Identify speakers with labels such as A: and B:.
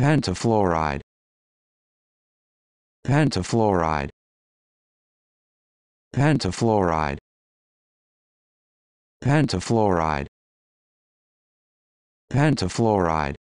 A: pentafluoride pentafluoride pentafluoride pentafluoride pentafluoride